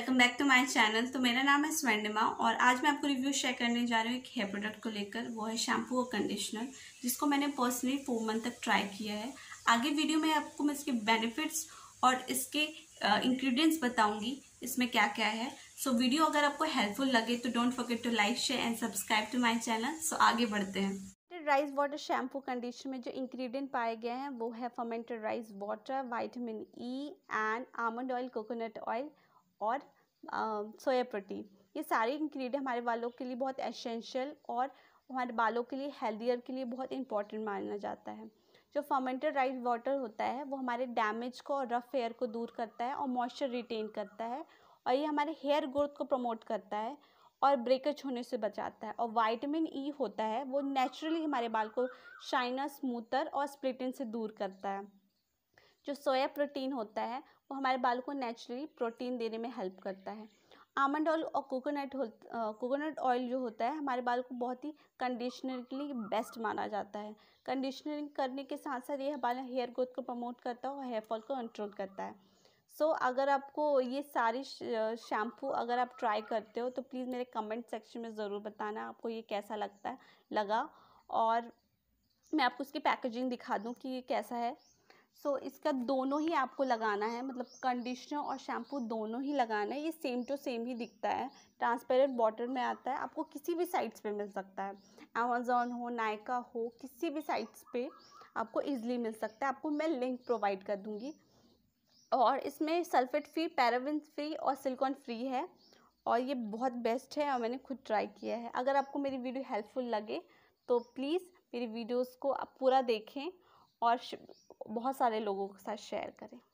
welcome back to my channel तो मेरा नाम है स्वर्णिमा और आज मैं आपको रिव्यू शेयर करने जा रही हूँ एक हेयर प्रोडक्ट को लेकर वो है शैम्पू और कंडीशनर जिसको मैंने पर्सनली फोर मंथ तक ट्राई किया है आगे वीडियो में आपको मैं इसके बेनिफिट्स और इसके इंग्रेडिएंट्स बताऊंगी इसमें क्या क्या है सो so, वीडियो अगर आपको हेल्पफुल लगे तो don't forget to like share and subscribe to my channel so आगे बढ़ते हैं राइस वाटर शैम्पू कंडीशनर में जो इंग्रेडिएंट पाए गए हैं वो है fermented rice water vitamin E and almond oil coconut oil और सोया प्रोटीन ये सारे इंग्रेडिएंट हमारे बालों के लिए बहुत एसेंशियल और हमारे बालों के लिए हेल्दियर के लिए बहुत इंपॉर्टेंट माना जाता है जो फर्मेंटेड राइस वाटर होता है वो हमारे डैमेज को और रफ हेयर को दूर करता है और मॉइस्चर रिटेन करता है और ये हमारे हेयर ग्रोथ को प्रमोट करता है और ब्रेकेज होने से बचाता है और वाइटमिन ई e होता है वो नेचुरली हमारे बाल को शाइनर स्मूथर और स्प्लिटिन से दूर करता है जो सोया प्रोटीन होता है वो हमारे बाल को नेचुरली प्रोटीन देने में हेल्प करता है आमंड ऑयल और कोकोनट कोकोनट ऑयल जो होता है हमारे बाल को बहुत ही कंडीशनर के लिए बेस्ट माना जाता है कंडीशनरिंग करने के साथ साथ ये बाल हेयर ग्रोथ को प्रमोट करता है और हेयर फॉल को कंट्रोल करता है सो so, अगर आपको ये सारी शैम्पू अगर आप ट्राई करते हो तो प्लीज़ मेरे कमेंट सेक्शन में ज़रूर बताना आपको ये कैसा लगता है लगा और मैं आपको उसकी पैकेजिंग दिखा दूँ कि ये कैसा है सो so, इसका दोनों ही आपको लगाना है मतलब कंडीशनर और शैम्पू दोनों ही लगाना है ये सेम टू सेम ही दिखता है ट्रांसपेरेंट बॉटल में आता है आपको किसी भी साइट्स पे मिल सकता है अमेज़ोन हो नायका हो किसी भी साइट्स पे आपको इजीली मिल सकता है आपको मैं लिंक प्रोवाइड कर दूँगी और इसमें सल्फेट फ्री पैराविन फ्री और सिलकॉन फ्री है और ये बहुत बेस्ट है और मैंने खुद ट्राई किया है अगर आपको मेरी वीडियो हेल्पफुल लगे तो प्लीज़ मेरी वीडियोज़ को आप पूरा देखें और बहुत सारे लोगों के साथ शेयर करें